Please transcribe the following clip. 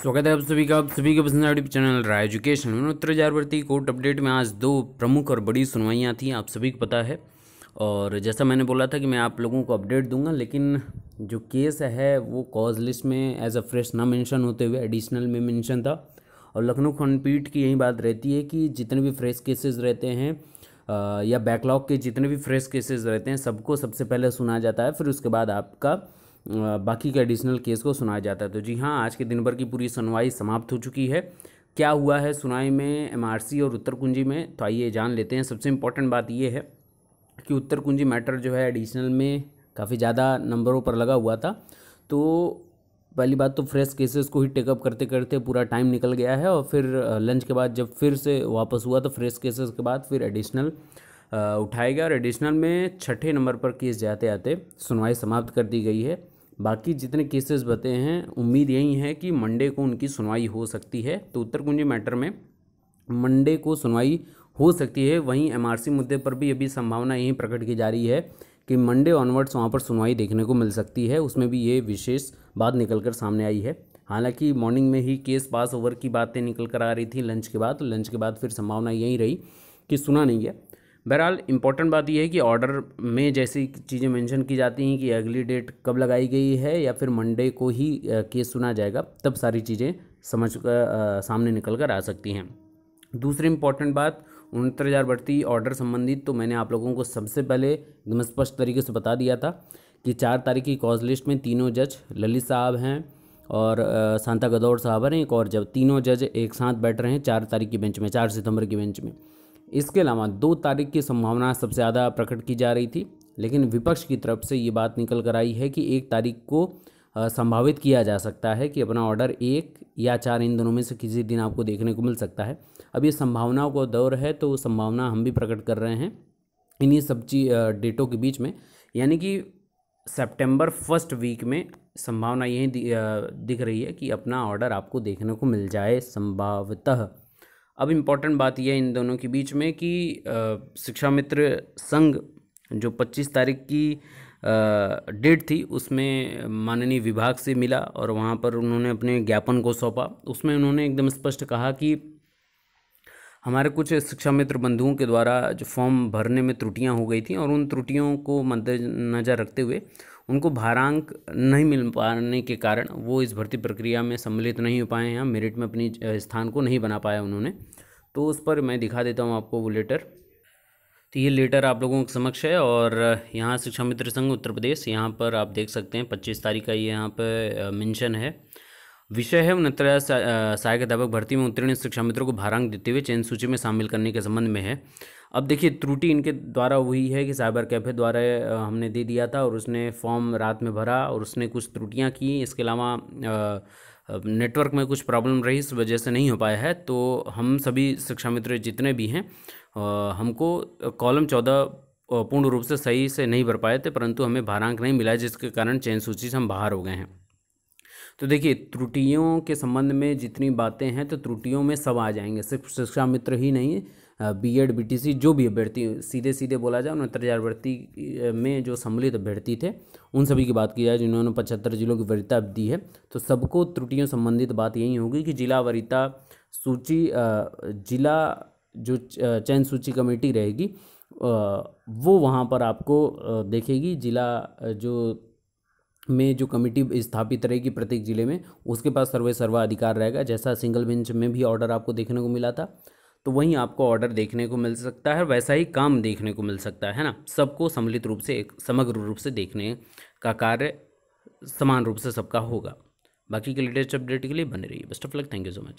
स्वागत है आप सभी का आप सभी के पसंद चैनल राय एजुकेशन में उत्तर जारवर्ती कोर्ट अपडेट में आज दो प्रमुख और बड़ी सुनवाइयाँ थी आप सभी को पता है और जैसा मैंने बोला था कि मैं आप लोगों को अपडेट दूंगा लेकिन जो केस है वो कॉज लिस्ट में एज अ फ्रेश ना मेंशन होते हुए एडिशनल में मेंशन था और लखनऊ खंडपीठ की यही बात रहती है कि जितने भी फ्रेश केसेस रहते हैं या बैकलॉग के जितने भी फ्रेश केसेस रहते हैं सबको सबसे पहले सुना जाता है फिर उसके बाद आपका बाकी के एडिशनल केस को सुनाया जाता है तो जी हाँ आज के दिन भर की पूरी सुनवाई समाप्त हो चुकी है क्या हुआ है सुनाई में एमआरसी और उत्तर कुंजी में तो आइए जान लेते हैं सबसे इम्पोर्टेंट बात ये है कि उत्तर कुंजी मैटर जो है एडिशनल में काफ़ी ज़्यादा नंबरों पर लगा हुआ था तो पहली बात तो फ्रेश केसेस को ही टेकअप करते करते पूरा टाइम निकल गया है और फिर लंच के बाद जब फिर से वापस हुआ तो फ्रेश केसेस के बाद फिर एडिशनल उठाएगा और एडिशनल में छठे नंबर पर केस जाते आते सुनवाई समाप्त कर दी गई है बाकी जितने केसेस बते हैं उम्मीद यही है कि मंडे को उनकी सुनवाई हो सकती है तो उत्तर कुंजी मैटर में मंडे को सुनवाई हो सकती है वहीं एमआरसी मुद्दे पर भी अभी संभावना यही प्रकट की जा रही है कि मंडे ऑनवर्ड्स वहाँ पर सुनवाई देखने को मिल सकती है उसमें भी ये विशेष बात निकल कर सामने आई है हालांकि मॉर्निंग में ही केस पास ओवर की बातें निकल कर आ रही थी लंच के बाद लंच के बाद फिर संभावना यही रही कि सुना नहीं गया बहरहाल इंपॉर्टेंट बात यह है कि ऑर्डर में जैसी चीज़ें मेंशन की जाती हैं कि अगली डेट कब लगाई गई है या फिर मंडे को ही केस सुना जाएगा तब सारी चीज़ें समझ कर सामने निकल कर आ सकती हैं दूसरी इंपॉर्टेंट बात उनहत्तर हज़ार बढ़ती ऑर्डर संबंधित तो मैंने आप लोगों को सबसे पहले एकदम स्पष्ट तरीके से बता दिया था कि चार तारीख की कॉज लिस्ट में तीनों जज ललित साहब हैं और सांता गदौर साहब हैं एक और जब तीनों जज एक साथ बैठ रहे हैं चार तारीख की बेंच में चार सितंबर की बेंच में इसके अलावा दो तारीख की संभावना सबसे ज़्यादा प्रकट की जा रही थी लेकिन विपक्ष की तरफ से ये बात निकल कर आई है कि एक तारीख को संभावित किया जा सकता है कि अपना ऑर्डर एक या चार इन दोनों में से किसी दिन आपको देखने को मिल सकता है अब ये संभावनाओं का दौर है तो संभावना हम भी प्रकट कर रहे हैं इन्हीं सब चीज डेटों के बीच में यानी कि सितंबर फर्स्ट वीक में संभावना यही दिख रही है कि अपना ऑर्डर आपको देखने को मिल जाए संभावतः अब इम्पॉर्टेंट बात यह इन दोनों के बीच में कि शिक्षा मित्र संघ जो 25 तारीख की डेट थी उसमें माननीय विभाग से मिला और वहाँ पर उन्होंने अपने ज्ञापन को सौंपा उसमें उन्होंने एकदम स्पष्ट कहा कि हमारे कुछ शिक्षा मित्र बंधुओं के द्वारा जो फॉर्म भरने में त्रुटियां हो गई थी और उन त्रुटियों को मद्देनज़र रखते हुए उनको भारांक नहीं मिल पाने के कारण वो इस भर्ती प्रक्रिया में सम्मिलित नहीं हो पाए हैं मेरिट में अपनी स्थान को नहीं बना पाया उन्होंने तो उस पर मैं दिखा देता हूँ आपको वो लेटर तो ये लेटर आप लोगों के समक्ष है और यहाँ शिक्षा मित्र संघ उत्तर प्रदेश यहाँ पर आप देख सकते हैं पच्चीस तारीख का ये यहाँ पर मेंशन है विषय है उनहत्तर सहायक अध्यापक भर्ती में उत्तीर्ण शिक्षा मित्रों को भारांक देते हुए चयन सूची में शामिल करने के संबंध में है अब देखिए त्रुटि इनके द्वारा हुई है कि साइबर कैफे द्वारा हमने दे दिया था और उसने फॉर्म रात में भरा और उसने कुछ त्रुटियां की इसके अलावा नेटवर्क में कुछ प्रॉब्लम रही इस वजह से नहीं हो पाया है तो हम सभी शिक्षा मित्र जितने भी हैं हमको कॉलम चौदह पूर्ण रूप से सही से नहीं भर पाए थे परंतु हमें भारांक नहीं मिला जिसके कारण चयन सूची से हम बाहर हो गए हैं तो देखिए त्रुटियों के संबंध में जितनी बातें हैं तो त्रुटियों में सब आ जाएंगे सिर्फ शिक्षा मित्र ही नहीं B Ed B T C जो भी अभ्यर्थी सीधे सीधे बोला जाए उन्हें हज़ार में जो सम्मिलित अभ्यर्थी थे उन सभी की बात की जाए जिन्होंने पचहत्तर जिलों की वरीता दी है तो सबको त्रुटियों संबंधित बात यही होगी कि जिला वरीता सूची जिला जो चयन सूची कमेटी रहेगी वो वहाँ पर आपको देखेगी जिला जो में जो कमेटी स्थापित रहेगी प्रत्येक जिले में उसके पास सर्वे सर्वा अधिकार रहेगा जैसा सिंगल बेंच में भी ऑर्डर आपको देखने को मिला था तो वहीं आपको ऑर्डर देखने को मिल सकता है वैसा ही काम देखने को मिल सकता है ना सबको सम्मिलित रूप से एक समग्र रूप से देखने का कार्य समान रूप से सबका होगा बाकी के लेटेस्ट अपडेट के लिए बने रहिए best of luck thank you so much